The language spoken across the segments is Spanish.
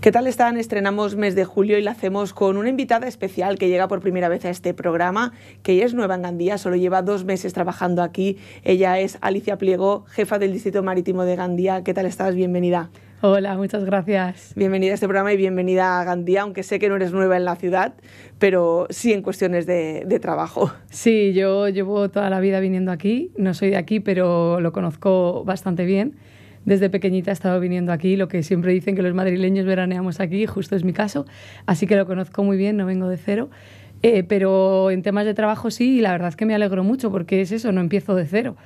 ¿Qué tal están? Estrenamos mes de julio y la hacemos con una invitada especial que llega por primera vez a este programa, que es nueva en Gandía, solo lleva dos meses trabajando aquí. Ella es Alicia Pliego, jefa del Distrito Marítimo de Gandía. ¿Qué tal estás? Bienvenida. Hola, muchas gracias. Bienvenida a este programa y bienvenida a Gandía, aunque sé que no eres nueva en la ciudad, pero sí en cuestiones de, de, trabajo. Sí, yo llevo toda la vida viniendo aquí, no soy de aquí, pero lo conozco bastante bien desde pequeñita he estado viniendo aquí, lo que siempre dicen que los madrileños veraneamos aquí, justo es mi caso, así que lo conozco muy bien, no vengo de cero. Eh, pero en temas de trabajo sí, y la verdad es que me alegro mucho porque es eso, no empiezo de cero.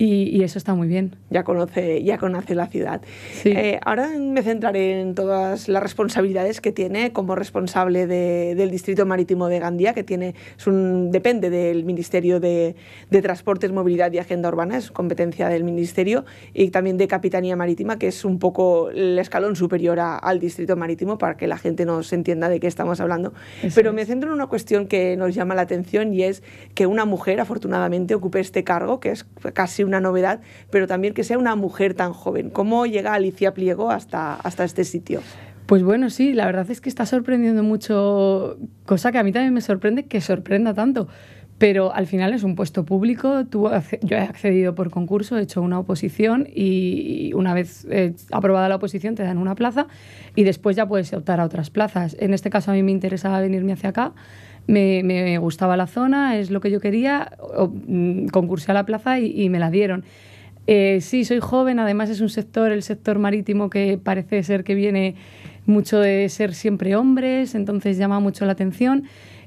Y, eso está muy bien. Ya conoce, ya conoce la ciudad. Eh, ahora me centraré en todas las responsabilidades que tiene como responsable de, del Distrito Marítimo de Gandía, que tiene, un, depende del Ministerio de, de, Transportes, Movilidad y Agenda Urbana, es competencia del Ministerio, y también de Capitanía Marítima, que es un poco el escalón superior al Distrito Marítimo, para que la gente nos entienda de qué estamos hablando. Pero me centro en una cuestión que nos llama la atención y es que una mujer, afortunadamente, ocupe este cargo, que es casi una novedad, pero también que sea una mujer tan joven. ¿Cómo llega Alicia Pliego hasta, hasta este sitio? Pues bueno, sí, la verdad es que está sorprendiendo mucho, cosa que a mí también me sorprende que sorprenda tanto. Pero al final es un puesto público, tú, yo he accedido por concurso, he hecho una oposición y una vez eh, aprobada la oposición te dan una plaza y después ya puedes optar a otras plazas. En este caso a mí me interesaba venirme hacia acá me, gustaba la zona, es lo que yo quería, mm, concursé a la plaza y, me la dieron. Eh, sí, soy joven, además es un sector, el sector marítimo, que parece ser que viene mucho de ser siempre hombres, entonces llama mucho la atención.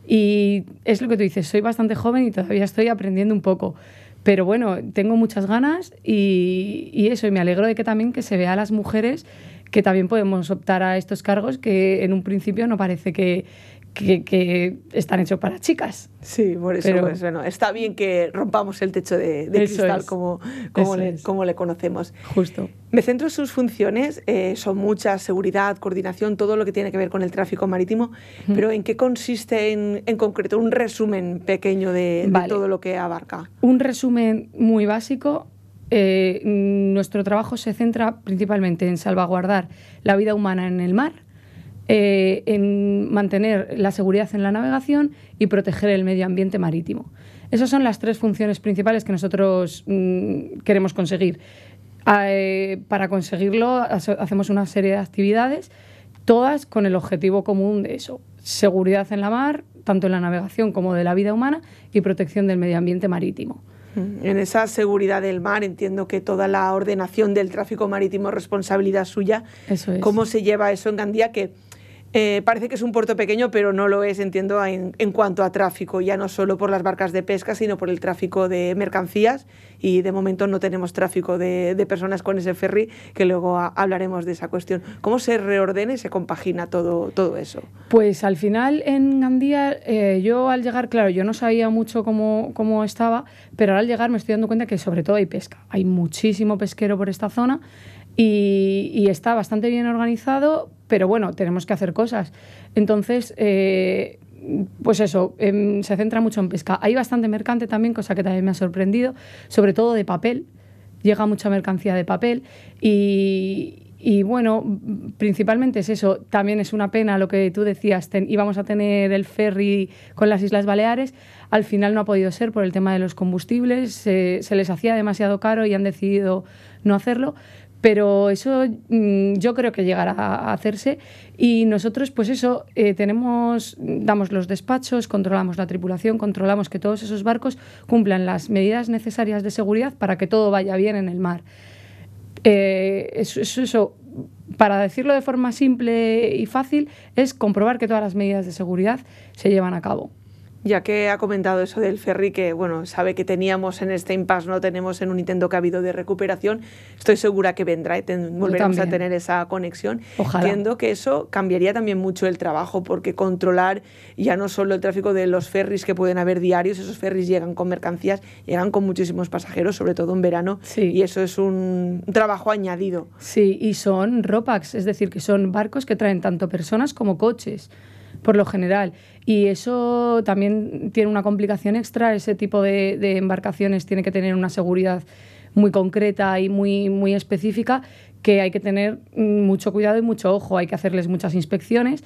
Y es lo que tú dices, soy bastante joven y todavía estoy aprendiendo un poco. Pero bueno, tengo muchas ganas y, y, eso, y me alegro de que también que se vea a las mujeres que también podemos optar a estos cargos que en un principio no parece que, que, están hechos para chicas. Sí, por eso, pues, está bien que rompamos el techo de, cristal como, como, le, conocemos. Justo. Me centro en sus funciones, eh, son muchas, seguridad, coordinación, todo lo que tiene que ver con el tráfico marítimo, pero ¿en qué consiste en, concreto? Un resumen pequeño de, todo lo que abarca. Un resumen muy básico. Eh, nuestro trabajo se centra principalmente en salvaguardar la vida humana en el mar, eh, en mantener la seguridad en la navegación y proteger el medio ambiente marítimo. Esas son las tres funciones principales que nosotros mm, queremos conseguir. Ah, eh, para conseguirlo hacemos una serie de actividades, todas con el objetivo común de eso, seguridad en la mar, tanto en la navegación como de la vida humana, y protección del medio ambiente marítimo. Mm, en esa seguridad del mar entiendo que toda la ordenación del tráfico marítimo es responsabilidad suya. Eso es. ¿Cómo se lleva eso en Gandía? Que eh, parece que es un puerto pequeño, pero no lo es, entiendo, en, cuanto a tráfico, ya no solo por las barcas de pesca, sino por el tráfico de mercancías. Y de momento no tenemos tráfico de, personas con ese ferry, que luego hablaremos de esa cuestión. ¿Cómo se reordena y se compagina todo, todo eso? Pues al final en Gandía, eh, yo al llegar, claro, yo no sabía mucho cómo, estaba, pero ahora al llegar me estoy dando cuenta que sobre todo hay pesca. Hay muchísimo pesquero por esta zona. y, está bastante bien organizado pero bueno, tenemos que hacer cosas. Entonces, eh, pues eso, em, se centra mucho en pesca. Hay bastante mercante también, cosa que también me ha sorprendido, sobre todo de papel. Llega mucha mercancía de papel y, bueno, principalmente es eso. También es una pena lo que tú decías, íbamos a tener el ferry con las Islas Baleares. Al final no ha podido ser por el tema de los combustibles. se les hacía demasiado caro y han decidido no hacerlo pero eso mm, yo creo que llegará a hacerse y nosotros pues eso eh, tenemos damos los despachos controlamos la tripulación controlamos que todos esos barcos cumplan las medidas necesarias de seguridad para que todo vaya bien en el mar eh, eso para decirlo de forma simple y fácil es comprobar que todas las medidas de seguridad se llevan a cabo ya que ha comentado eso del ferry, que bueno, sabe que teníamos en este impasse, no tenemos en un intento que ha habido de recuperación, estoy segura que vendrá y volveremos a tener esa conexión. Entiendo que eso cambiaría también mucho el trabajo, porque controlar ya no solo el tráfico de los ferries que pueden haber diarios, esos ferries llegan con mercancías, llegan con muchísimos pasajeros, sobre todo en verano, y eso es un trabajo añadido. Sí, y son ROPAX, es decir, que son barcos que traen tanto personas como coches por lo general. Y eso también tiene una complicación extra, ese tipo de, embarcaciones tiene que tener una seguridad muy concreta y muy, muy específica que hay que tener mucho cuidado y mucho ojo, hay que hacerles muchas inspecciones.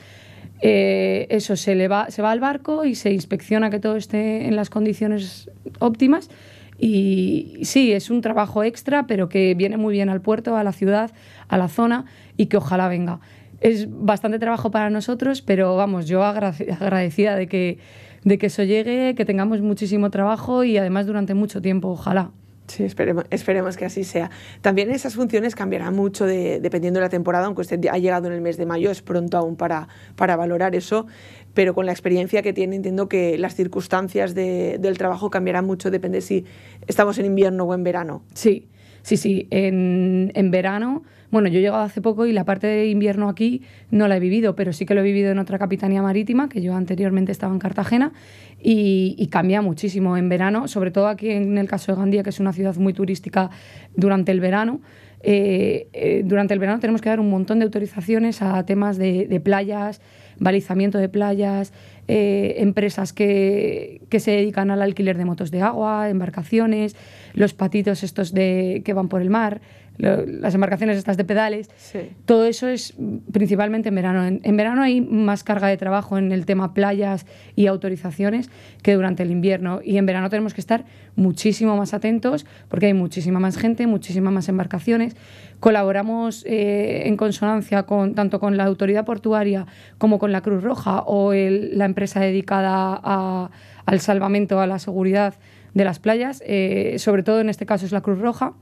Eh, eso se, le va, se va al barco y se inspecciona que todo esté en las condiciones óptimas. Y sí, es un trabajo extra, pero que viene muy bien al puerto, a la ciudad, a la zona y que ojalá venga es bastante trabajo para nosotros, pero vamos, yo agradecida de que, de que eso llegue, que tengamos muchísimo trabajo y además durante mucho tiempo, ojalá. Sí, esperemos, que así sea. También esas funciones cambiarán mucho dependiendo de la temporada, aunque usted ha llegado en el mes de mayo, es pronto aún para, para valorar eso, pero con la experiencia que tiene entiendo que las circunstancias de, del trabajo cambiarán mucho, depende si estamos en invierno o en verano. Sí, Sí, sí, en, en verano, bueno, yo he llegado hace poco y la parte de invierno aquí no la he vivido, pero sí que lo he vivido en otra capitanía marítima, que yo anteriormente estaba en Cartagena, y, cambia muchísimo en verano, sobre todo aquí en el caso de Gandía, que es una ciudad muy turística durante el verano. Eh, eh, durante el verano tenemos que dar un montón de autorizaciones a temas de playas, balizamiento de playas, eh, empresas que, que, se dedican al alquiler de motos de agua, embarcaciones, los patitos estos de, que van por el mar, las embarcaciones estas de pedales. Todo eso es principalmente en verano. En, verano hay más carga de trabajo en el tema playas y autorizaciones que durante el invierno. Y en verano tenemos que estar muchísimo más atentos porque hay muchísima más gente, muchísimas más embarcaciones. Colaboramos eh, en consonancia con, tanto con la autoridad portuaria como con la Cruz Roja o la empresa dedicada al salvamento, a la seguridad de las playas. Eh, sobre todo en este caso es la Cruz Roja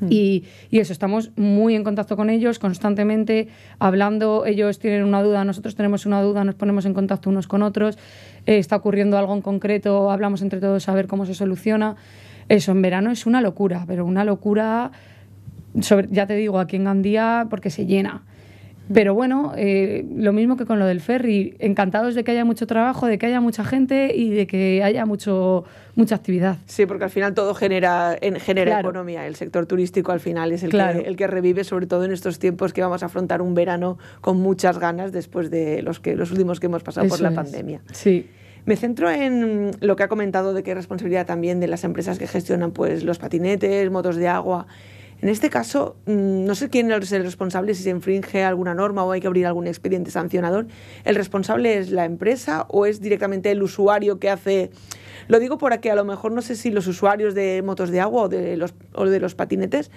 Mm. Y, eso, estamos muy en contacto con ellos, constantemente hablando, ellos tienen una duda, nosotros tenemos una duda, nos ponemos en contacto unos con otros, eh, está ocurriendo algo en concreto, hablamos entre todos a ver cómo se soluciona. Eso en verano es una locura, pero una locura, ya te digo, aquí en Gandía porque se llena. Pero bueno, eh, lo mismo que con lo del ferry, encantados de que haya mucho trabajo, de que haya mucha gente y de que haya mucho, mucha actividad. Sí, porque al final todo genera, genera economía. El sector turístico al final es el, que, revive, sobre todo en estos tiempos que vamos a afrontar un verano con muchas ganas después de los, que, los últimos que hemos pasado por la pandemia. Sí. Me centro en lo que ha comentado de que responsabilidad también de las empresas que gestionan pues, los patinetes, motos de agua. En este caso, mm, no sé quién es el responsable, si se infringe alguna norma o hay que abrir algún expediente sancionador. ¿El responsable es la empresa o es directamente el usuario que hace... Lo digo por aquí a lo mejor no sé si los usuarios de motos de agua o de los, o de los patinetes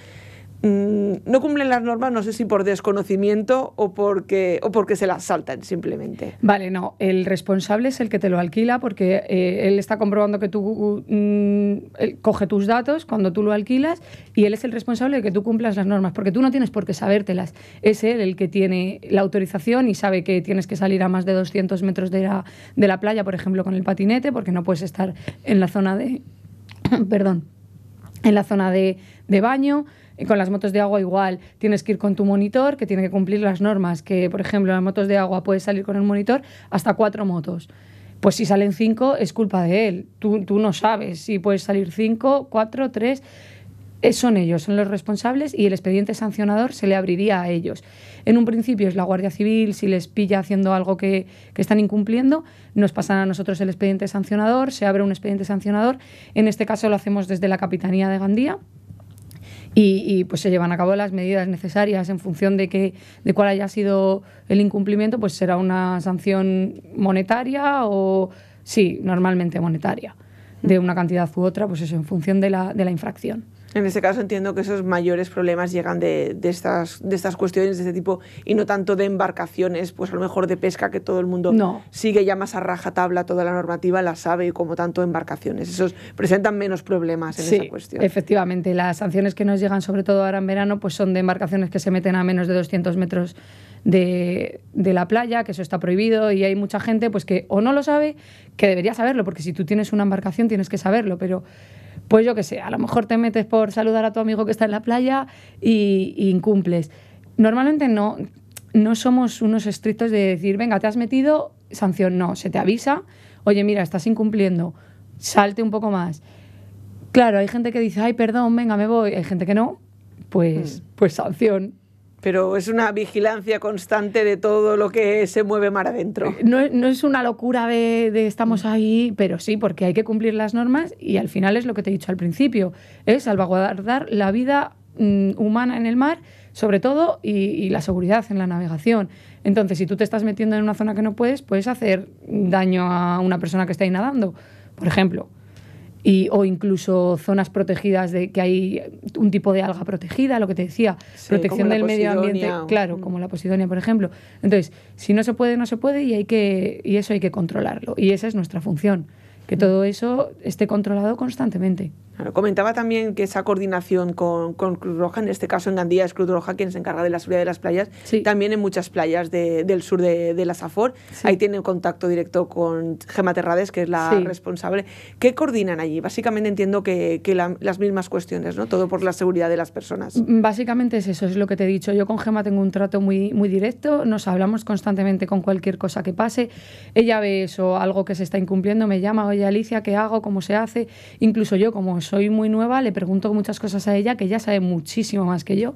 Mm, no cumplen las normas, no sé si por desconocimiento o porque, o porque se las saltan simplemente. Vale, no, el responsable es el que te lo alquila porque eh, él está comprobando que tú mm, coge tus datos cuando tú lo alquilas y él es el responsable de que tú cumplas las normas, porque tú no tienes por qué sabértelas. Es él el que tiene la autorización y sabe que tienes que salir a más de 200 metros de la, playa, por ejemplo, con el patinete, porque no puedes estar en la zona de... perdón, en la zona de, de baño con las motos de agua igual, tienes que ir con tu monitor, que tiene que cumplir las normas, que por ejemplo las motos de agua puedes salir con el monitor hasta cuatro motos. Pues si salen cinco es culpa de él, tú, no sabes si puedes salir cinco, cuatro, tres. Son ellos, son los responsables y el expediente sancionador se le abriría a ellos. En un principio es la Guardia Civil, si les pilla haciendo algo que, que, están incumpliendo, nos pasan a nosotros el expediente sancionador, se abre un expediente sancionador. En este caso lo hacemos desde la Capitanía de Gandía, y, pues se llevan a cabo las medidas necesarias en función de, de cuál haya sido el incumplimiento, pues será una sanción monetaria o, sí, normalmente monetaria, de una cantidad u otra, pues eso, en función de la, de la infracción. En este caso entiendo que esos mayores problemas llegan de, estas, de estas cuestiones de este tipo y no tanto de embarcaciones, pues a lo mejor de pesca que todo el mundo sigue ya más a rajatabla toda la normativa, la sabe y como tanto embarcaciones. Esos presentan menos problemas en esa cuestión. Efectivamente, las sanciones que nos llegan sobre todo ahora en verano pues son de embarcaciones que se meten a menos de 200 metros de, la playa, que eso está prohibido y hay mucha gente pues que o no lo sabe, que debería saberlo, porque si tú tienes una embarcación tienes que saberlo, pero pues yo qué sé, a lo mejor te metes por saludar a tu amigo que está en la playa y, incumples. Normalmente no, no somos unos estrictos de decir, venga, te has metido, sanción no, se te avisa, oye, mira, estás incumpliendo, salte un poco más. Claro, hay gente que dice, ay, perdón, venga, me voy. Hay gente que no, pues, mm. pues sanción pero es una vigilancia constante de todo lo que se mueve mar adentro. Eh, no, es una locura de, estamos ahí, pero sí, porque hay que cumplir las normas y al final es lo que te he dicho al principio, es salvaguardar la vida mm, humana en el mar, sobre todo, y, y, la seguridad en la navegación. Entonces, si tú te estás metiendo en una zona que no puedes, puedes hacer daño a una persona que está ahí nadando, por ejemplo o incluso zonas protegidas de que hay un tipo de alga protegida, lo que te decía, protección del medio ambiente, claro, mm. como la posidonia, por ejemplo. Entonces, si no se puede, no se puede y hay que y eso hay que controlarlo y esa es nuestra función, que mm. todo eso esté controlado constantemente comentaba también que esa coordinación con, Cruz Roja, en este caso en Gandía es Cruz Roja quien se encarga de la seguridad de las playas, también en muchas playas del sur de, la SAFOR. Ahí tiene contacto directo con Gema Terrades, que es la responsable. ¿Qué coordinan allí? Básicamente entiendo que, las mismas cuestiones, ¿no? Todo por la seguridad de las personas. Mm, básicamente es eso, es lo que te he dicho. Yo con Gema tengo un trato muy, muy directo, nos hablamos constantemente con cualquier cosa que pase. Ella ve eso, algo que se está incumpliendo, me llama, oye Alicia, ¿qué hago? ¿Cómo se hace? Incluso yo, como soy muy nueva, le pregunto muchas cosas a ella, que ella sabe muchísimo más que yo.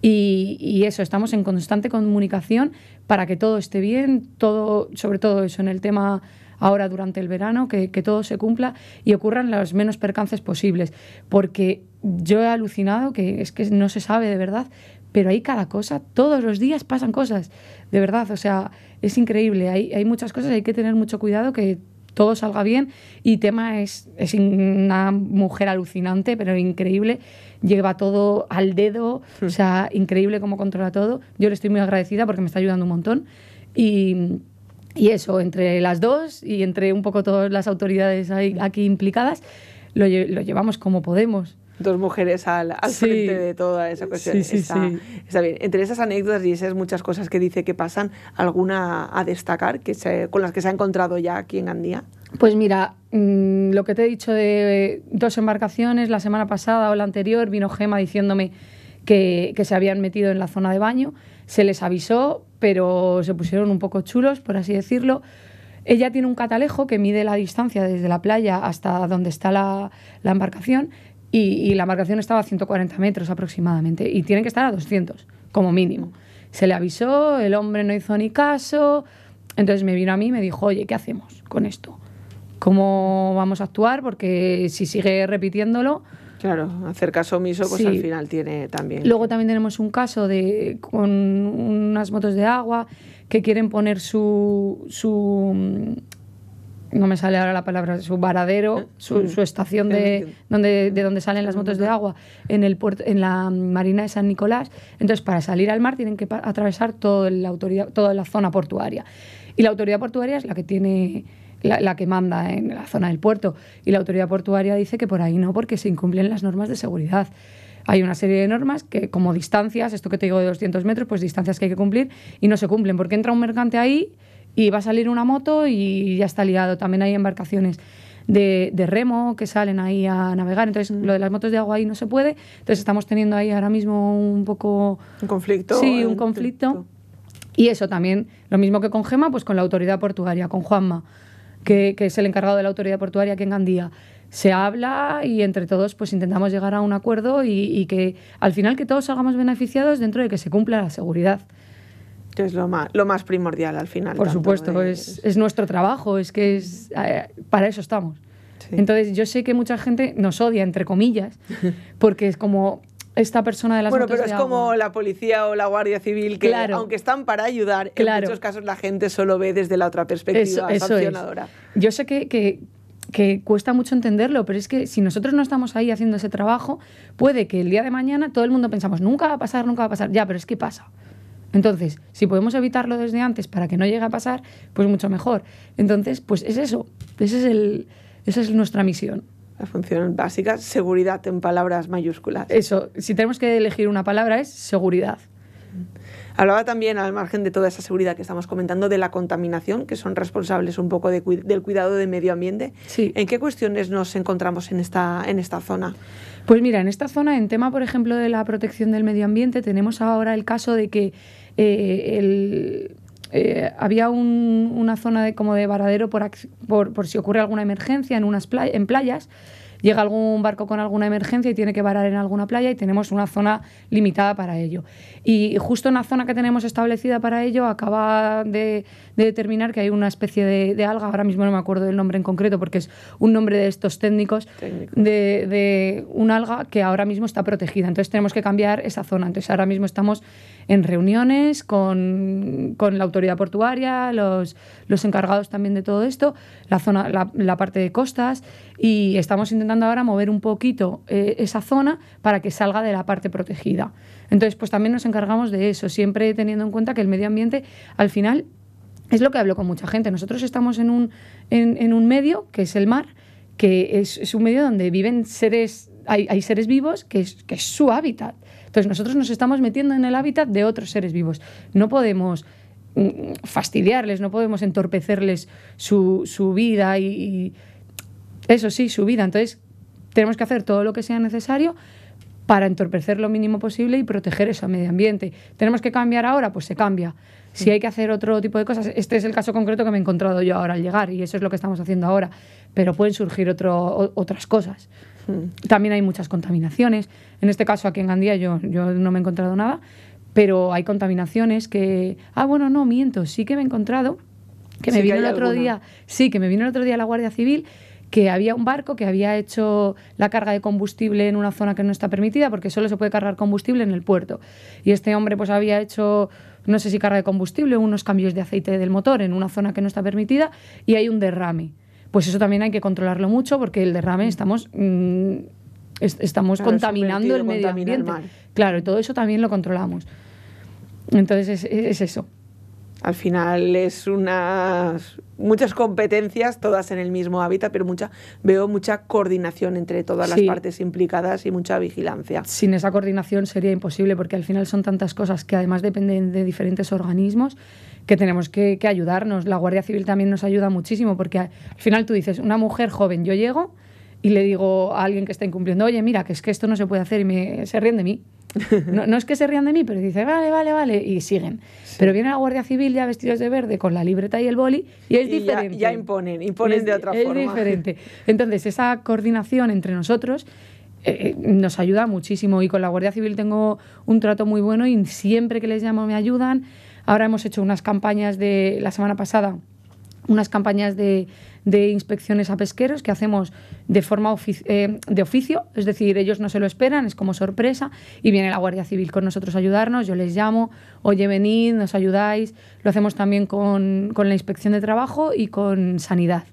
Y, eso, estamos en constante comunicación para que todo esté bien, todo, sobre todo eso en el tema ahora durante el verano, que, todo se cumpla y ocurran los menos percances posibles. Porque yo he alucinado, que es que no se sabe de verdad, pero hay cada cosa, todos los días pasan cosas, de verdad, o sea, es increíble, hay, hay muchas cosas, hay que tener mucho cuidado que todo salga bien. Y Tema es, es una mujer alucinante, pero increíble. Lleva todo al dedo, o hmm. sea, increíble cómo controla todo. Yo le estoy muy agradecida porque me está ayudando un montón. Y, y eso, entre las dos y entre un poco todas las autoridades ahí, aquí implicadas, lo, lo llevamos como podemos dos mujeres al, frente de toda esa cuestión. Sí, sí, está, bien. Entre esas anécdotas y esas muchas cosas que dice que pasan, ¿alguna a destacar que con las que se ha encontrado ya aquí en Andía? Pues mira, mm, lo que te he dicho de dos embarcaciones, la semana pasada o la anterior vino Gema diciéndome que, se habían metido en la zona de baño, se les avisó, pero se pusieron un poco chulos, por así decirlo. Ella tiene un catalejo que mide la distancia desde la playa hasta donde está la, embarcación, y, la marcación estaba a 140 metros aproximadamente y tienen que estar a 200 como mínimo. Se le avisó, el hombre no hizo ni caso, entonces me vino a mí y me dijo, oye, ¿qué hacemos con esto? ¿Cómo vamos a actuar? Porque si sigue repitiéndolo... Claro, hacer caso omiso, pues al final tiene también. Luego también tenemos un caso de con unas motos de agua que quieren poner su, su no me sale ahora la palabra, su varadero, eh, mm. su, estación de donde, de donde salen las motos de agua, en, el puerto, en la marina de San Nicolás. Entonces, para salir al mar tienen que atravesar la autoridad, toda la zona portuaria. Y la autoridad portuaria es la que tiene... La, la, que manda en la zona del puerto. Y la autoridad portuaria dice que por ahí no, porque se incumplen las normas de seguridad. Hay una serie de normas que, como distancias, esto que te digo de 200 metros, pues distancias que hay que cumplir y no se cumplen, porque entra un mercante ahí y va a salir una moto y ya está liado. También hay embarcaciones de, remo que salen ahí a navegar. Entonces, lo de las motos de agua ahí no se puede. Entonces, estamos teniendo ahí ahora mismo un poco... Un conflicto. Sí, un conflicto. Y eso también, lo mismo que con Gema, pues con la autoridad portuaria, con Juanma, que, es el encargado de la autoridad portuaria aquí en Gandía se habla y entre todos pues intentamos llegar a un acuerdo y, y, que al final que todos salgamos beneficiados dentro de que se cumpla la seguridad. Que es lo más, primordial al final. Por supuesto, es, nuestro trabajo, es que es, eh, para eso estamos. Entonces, yo sé que mucha gente nos odia, entre comillas, porque es como esta persona de las Bueno, pero es como la policía o la guardia civil que, aunque están para ayudar, en muchos casos la gente solo ve desde la otra perspectiva sancionadora. Yo sé que, cuesta mucho entenderlo, pero es que si nosotros no estamos ahí haciendo ese trabajo, puede que el día de mañana todo el mundo pensamos, nunca va a pasar, nunca va a pasar. Ya, pero es que pasa. Entonces, si podemos evitarlo desde antes para que no llegue a pasar, pues mucho mejor. Entonces, pues es eso, es el, esa es nuestra misión. La función básica, seguridad en palabras mayúsculas. Eso, si tenemos que elegir una palabra es seguridad. Hablaba también, al margen de toda esa seguridad que estamos comentando, de la contaminación, que son responsables un poco del cuidado del medio ambiente. Sí. ¿En qué cuestiones nos encontramos en esta, en esta zona? Pues mira, en esta zona, en tema, por ejemplo, de la protección del medio ambiente, tenemos ahora el caso de que eh, eh, había una zona de, como de varadero por, si ocurre alguna emergencia en, unas en playas. Llega algún barco con alguna emergencia y tiene que varar en alguna playa y tenemos una zona limitada para ello. Y justo en la zona que tenemos establecida para ello acaba de, determinar que hay una especie de, alga, ahora mismo no me acuerdo del nombre en concreto porque es un nombre de estos técnicos, de, de un alga que ahora mismo está protegida. Entonces tenemos que cambiar esa zona. Entonces ahora mismo estamos en reuniones con, la autoridad portuaria, los, encargados también de todo esto, la, zona, la, parte de costas y estamos intentando ahora mover un poquito eh, esa zona para que salga de la parte protegida. Entonces, pues también nos encargamos de eso, siempre teniendo en cuenta que el medio ambiente al final es lo que hablo con mucha gente. Nosotros estamos en un, en, un medio, que es el mar, que es, un medio donde viven seres, hay, seres vivos, que es, que es su hábitat. Entonces nosotros nos estamos metiendo en el hábitat de otros seres vivos. No podemos mm, fastidiarles, no podemos entorpecerles su, vida y, eso sí, su vida. Entonces tenemos que hacer todo lo que sea necesario para entorpecer lo mínimo posible y proteger eso al medio ambiente. ¿Tenemos que cambiar ahora? Pues se cambia. Si hay que hacer otro tipo de cosas, este es el caso concreto que me he encontrado yo ahora al llegar y eso es lo que estamos haciendo ahora, pero pueden surgir otro, otras cosas. Mm. También hay muchas contaminaciones. En este caso aquí en Gandía yo, yo no me he encontrado nada, pero hay contaminaciones que... Ah, bueno, no, miento, sí que me he encontrado, que me vino el otro día, sí, que me vino el otro día la Guardia Civil que había un barco que había hecho la carga de combustible en una zona que no está permitida porque solo se puede cargar combustible en el puerto. Y este hombre pues había hecho no sé si carga de combustible unos cambios de aceite del motor en una zona que no está permitida y hay un derrame. Pues eso también hay que controlarlo mucho porque el derrame estamos mm, estamos contaminando el medio ambiente. Claro, y todo eso también lo controlamos. Entonces es eso. Al final es unas muchas competencias, todas en el mismo hábitat, pero mucha, veo mucha coordinación entre todas las partes implicadas y mucha vigilancia. Sin esa coordinación sería imposible, porque al final son tantas cosas que además dependen de diferentes organismos que tenemos que, ayudarnos. La Guardia Civil también nos ayuda muchísimo, porque al final tú dices, una mujer joven, yo llego y le digo a alguien que está incumpliendo, oye, mira, que es que esto no se puede hacer y se ríen de mí. No, es que se rían de mí, pero dice, vale, vale, vale, y siguen. Pero viene la Guardia Civil ya vestidos de verde con la libreta y el boli y es diferente. Ya, ya, imponen, imponen de otra forma. Es diferente. Entonces, esa coordinación entre nosotros eh, eh, nos ayuda muchísimo y con la Guardia Civil tengo un trato muy bueno y siempre que les llamo me ayudan. Ahora hemos hecho unas campañas de la semana pasada unas campañas de, inspecciones a pesqueros que hacemos de forma eh, de oficio, es decir, ellos no se lo esperan, es como sorpresa, y viene la Guardia Civil con nosotros a ayudarnos, yo les llamo, oye, venid, nos ayudáis, lo hacemos también con, con la inspección de trabajo y con sanidad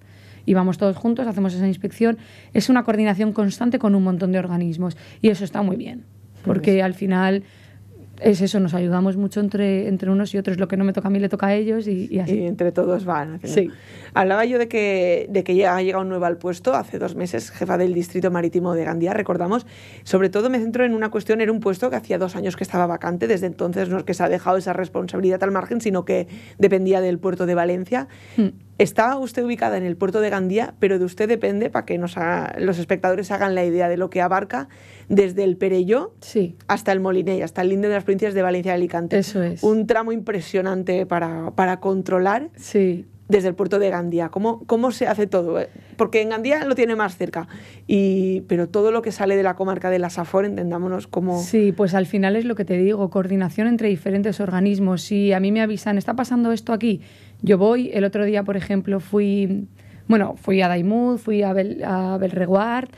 y vamos todos juntos, hacemos esa inspección. Es una coordinación constante con un montón de organismos y eso está muy bien, porque al final es eso, nos ayudamos mucho entre, entre unos y otros. Lo que no me toca a mí le toca a ellos y, así. Y entre todos van. Sí. Hablaba yo de que, de que ya ha llegado nuevo al puesto hace dos meses, jefa del Distrito Marítimo de Gandía, recordamos. Sobre todo me centro en una cuestión, era un puesto que hacía dos años que estaba vacante, desde entonces no es que se ha dejado esa responsabilidad al margen, sino que dependía del puerto de Valencia. Hmm. Está usted ubicada en el puerto de Gandía, pero de usted depende para que los espectadores hagan la idea de lo que abarca desde el Perelló hasta el y hasta el linde de las provincias de Valencia y Alicante. Eso es. Un tramo impresionante para, para controlar. desde el puerto de Gandía. ¿Cómo, ¿Cómo, se hace todo? Porque en Gandía lo tiene más cerca, y, pero todo lo que sale de la comarca de la Safor, entendámonos cómo... Sí, pues al final es lo que te digo, coordinación entre diferentes organismos. Si a mí me avisan, está pasando esto aquí, yo voy. El otro día, por ejemplo, fui, bueno, fui a Daimud, fui a, Bel, Belreguard,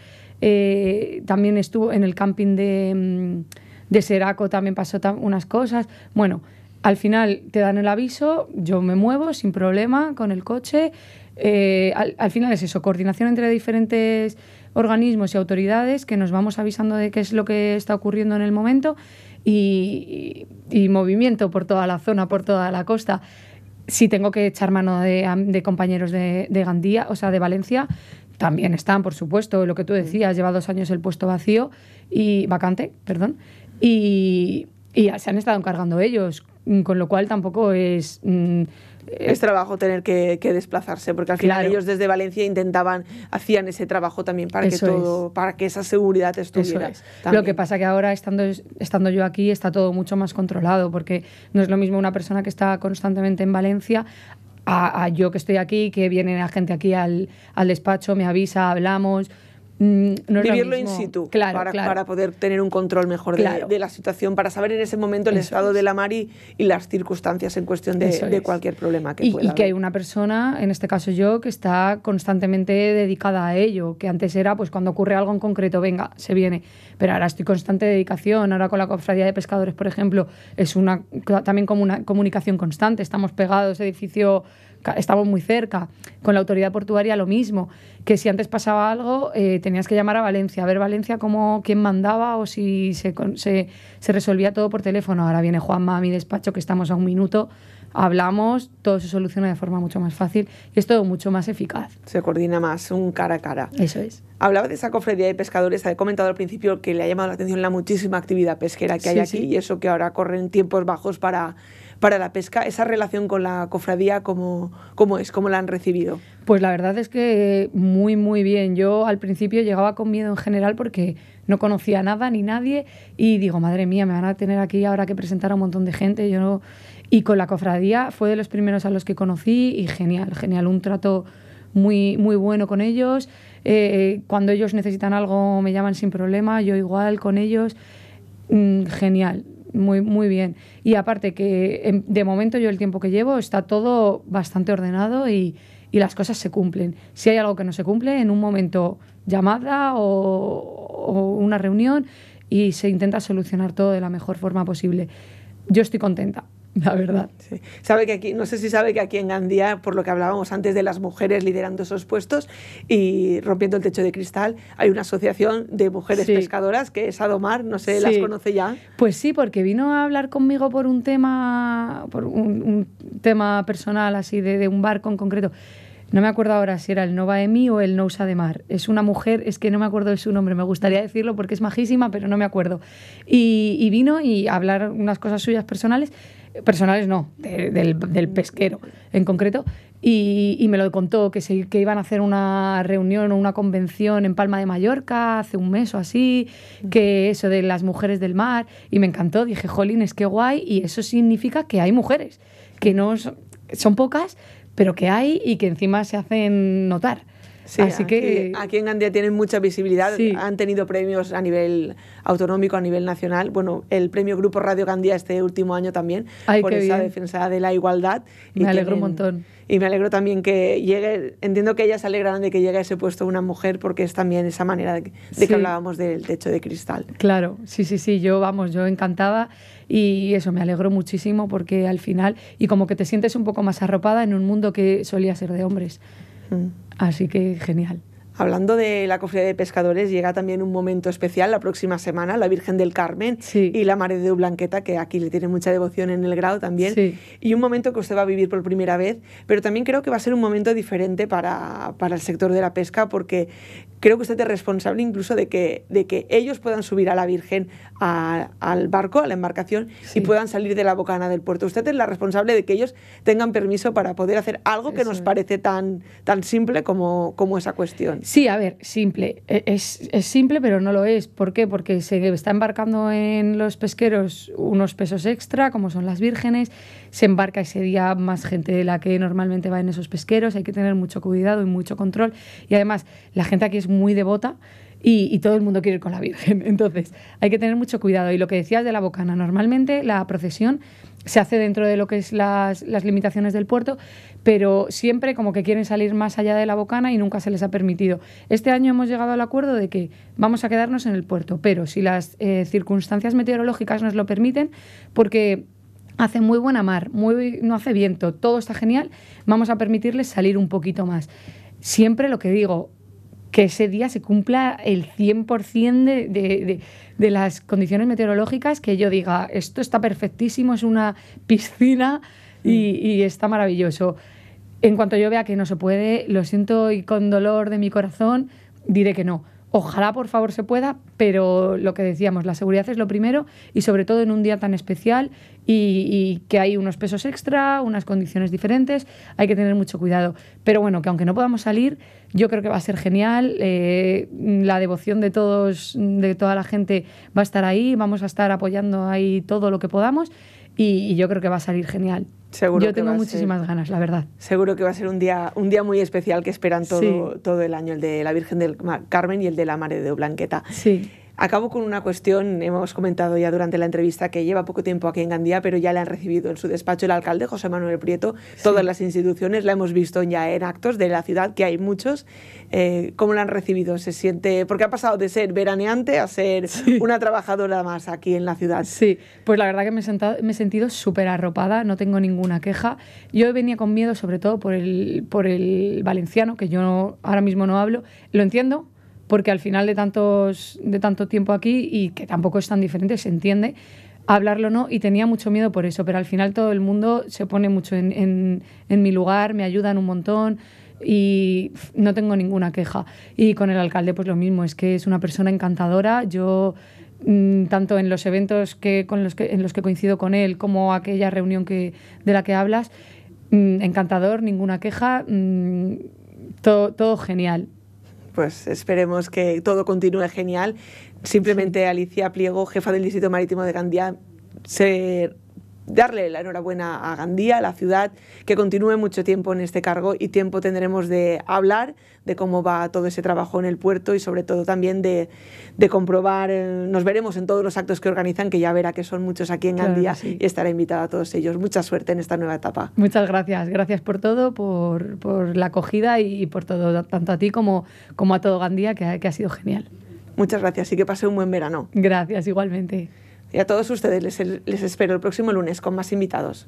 eh, también estuvo en el camping de, mm, Seraco, también pasó unas cosas. Bueno, al final te dan el aviso, yo me muevo sin problema con el coche. Eh, al, final es eso, coordinación entre diferentes organismos y autoridades que nos vamos avisando de qué es lo que está ocurriendo en el momento y movimiento por toda la zona, por toda la costa si tengo que echar mano de, compañeros de, Gandía, o sea, de Valencia, también están, por supuesto, lo que tú decías, lleva dos años el puesto vacío y vacante, perdón, y, y se han estado encargando ellos, con lo cual tampoco es... Mm, es trabajo tener que, desplazarse, porque al final ellos desde Valencia intentaban, hacían ese trabajo también para que para que esa seguridad estuviera. Lo que pasa que ahora estando, estando yo aquí está todo mucho más controlado, porque no es lo mismo una persona que está constantemente en Valencia a, yo que estoy aquí, que viene la gente aquí al despacho, me avisa, hablamos Mm, vivirlo in situ para, poder tener un control mejor de, la situación, para saber en ese momento el estado de la mar y, las circunstancias en cuestión de, cualquier problema que y, pueda. Y que hay una persona, en este caso yo, que está constantemente dedicada a ello, que antes era pues cuando ocurre algo en concreto, venga, se viene, pero ahora estoy constante dedicación, ahora con la cofradía de pescadores, por ejemplo, es una también como una comunicación constante, estamos pegados edificio estamos muy cerca. Con la autoridad portuaria lo mismo, que si antes pasaba algo eh, tenías que llamar a Valencia, a ver Valencia cómo, quién mandaba o si se, resolvía todo por teléfono. Ahora viene Juanma a mi despacho, que estamos a un minuto, hablamos, todo se soluciona de forma mucho más fácil y es todo mucho más eficaz. Se coordina más, un cara a cara. Eso es. Hablaba de esa cofradía de pescadores, he comentado al principio que le ha llamado la atención la muchísima actividad pesquera que hay aquí y eso que ahora corren tiempos bajos para para la pesca, esa relación con la cofradía, ¿cómo, cómo es? ¿Cómo la han recibido? Pues la verdad es que muy, muy bien. Yo al principio llegaba con miedo en general porque no conocía nada ni nadie y digo, madre mía, me van a tener aquí ahora que presentar a un montón de gente. Yo no... Y con la cofradía fue de los primeros a los que conocí y genial, genial, un trato muy, muy bueno con ellos. Eh, cuando ellos necesitan algo me llaman sin problema, yo igual con ellos. Mm, genial muy, muy bien. Y aparte que em, de momento yo el tiempo que llevo está todo bastante ordenado y, y las cosas se cumplen. Si hay algo que no se cumple, en un momento llamada o, o, una reunión y se intenta solucionar todo de la mejor forma posible. Yo estoy contenta. la verdad. Sí. Sabe que aquí, no sé si sabe que aquí en Gandía, por lo que hablábamos antes de las mujeres liderando esos puestos y rompiendo el techo de cristal, hay una asociación de mujeres pescadoras que es Adomar, no sé, ¿las conoce ya? Pues sí, porque vino a hablar conmigo por un tema, por tema personal así de, de un barco en concreto. No me acuerdo ahora si era el Nova Emi o el Nousa de Mar. Es una mujer, es que no me acuerdo de su nombre, me gustaría decirlo porque es majísima, pero no me acuerdo. Y, vino y hablar unas cosas suyas personales, personales no, del, del, pesquero en concreto, y, me lo contó, que, que iban a hacer una reunión o una convención en Palma de Mallorca hace un mes o así, que eso de las mujeres del mar, y me encantó, dije, jolín, es que guay, y eso significa que hay mujeres, que no son pocas, pero que hay y que encima se hacen notar. Sí, Así aquí, que aquí en Gandía tienen mucha visibilidad, han tenido premios a nivel autonómico, a nivel nacional. Bueno, el premio Grupo Radio Gandía este último año también por esa defensa de la igualdad. Me alegro un montón y me alegro también que llegue, entiendo que ellas se alegran de que llegue a ese puesto una mujer porque es también esa manera de, que hablábamos del techo de cristal. Claro, sí, sí, sí, yo vamos, yo encantada y eso me alegro muchísimo porque al final y como que te sientes un poco más arropada en un mundo que solía ser de hombres. Mm. Así que genial. Hablando de la cofradía de pescadores, llega también un momento especial la próxima semana, la Virgen del Carmen y la Mare de Blanqueta, que aquí le tiene mucha devoción en el grado también. Y un momento que usted va a vivir por primera vez, pero también creo que va a ser un momento diferente para, para el sector de la pesca, porque creo que usted es responsable incluso de que, de que ellos puedan subir a la Virgen al barco, a la embarcación, y puedan salir de la bocana del puerto. Usted es la responsable de que ellos tengan permiso para poder hacer algo que nos parece tan, tan simple como, como esa cuestión. Sí, a ver, simple. E, es, simple, pero no lo es. ¿Por qué? Porque se está embarcando en los pesqueros unos pesos extra, como son las vírgenes. Se embarca ese día más gente de la que normalmente va en esos pesqueros. Hay que tener mucho cuidado y mucho control. Y además, la gente aquí es muy devota. Y, y, todo el mundo quiere ir con la Virgen. Entonces, hay que tener mucho cuidado. Y lo que decías de la bocana, normalmente la procesión se hace dentro de lo que es las, limitaciones del puerto, pero siempre como que quieren salir más allá de la bocana y nunca se les ha permitido. Este año hemos llegado al acuerdo de que vamos a quedarnos en el puerto, pero si las eh, circunstancias meteorológicas nos lo permiten, porque hace muy buena mar, muy, no hace viento, todo está genial, vamos a permitirles salir un poquito más. Siempre lo que digo, que ese día se cumpla el 100% de, de, las condiciones meteorológicas, que yo diga, esto está perfectísimo, es una piscina y, mm. y, está maravilloso. En cuanto yo vea que no se puede, lo siento y con dolor de mi corazón, diré que no. Ojalá, por favor, se pueda, pero lo que decíamos, la seguridad es lo primero y sobre todo en un día tan especial y, que hay unos pesos extra, unas condiciones diferentes, hay que tener mucho cuidado. Pero bueno, que aunque no podamos salir, yo creo que va a ser genial, eh, la devoción de todos, de toda la gente va a estar ahí, vamos a estar apoyando ahí todo lo que podamos y, yo creo que va a salir genial. Seguro Yo tengo muchísimas ganas, la verdad. Seguro que va a ser un día, un día muy especial que esperan todo, todo el año, el de la Virgen del Carmen y el de la Madre de Blanqueta. Sí. Acabo con una cuestión, hemos comentado ya durante la entrevista que lleva poco tiempo aquí en Gandía, pero ya la han recibido en su despacho el alcalde José Manuel Prieto, todas las instituciones, la hemos visto ya en actos de la ciudad, que hay muchos. Eh, ¿Cómo la han recibido? ¿Se siente, porque ha pasado de ser veraneante a ser una trabajadora más aquí en la ciudad? Sí, pues la verdad que me he, sentido súper arropada, no tengo ninguna queja. Yo venía con miedo sobre todo por el, por el valenciano, que yo ahora mismo no hablo, lo entiendo, porque al final de, tantos, de tanto tiempo aquí, y que tampoco es tan diferente, se entiende, hablarlo no, y tenía mucho miedo por eso, pero al final todo el mundo se pone mucho en, mi lugar, me ayudan un montón y no tengo ninguna queja. Y con el alcalde pues lo mismo, es que es una persona encantadora, yo mm, tanto en los eventos que, con los que, en los que coincido con él como aquella reunión que, de la que hablas, mm, encantador, ninguna queja, mm, todo genial pues esperemos que todo continúe genial. Simplemente Alicia Pliego, jefa del Distrito Marítimo de Gandía, se darle la enhorabuena a Gandía, a la ciudad, que continúe mucho tiempo en este cargo y tiempo tendremos de hablar de cómo va todo ese trabajo en el puerto y sobre todo también de, comprobar, eh, nos veremos en todos los actos que organizan, que ya verá que son muchos aquí en Gandía y estará invitada a todos ellos. Mucha suerte en esta nueva etapa. Muchas gracias, gracias por todo, por, la acogida y por todo, tanto a ti como, como a todo Gandía, que, que ha sido genial. Muchas gracias y que pase un buen verano. Gracias, igualmente. Y a todos ustedes les, espero el próximo lunes con más invitados.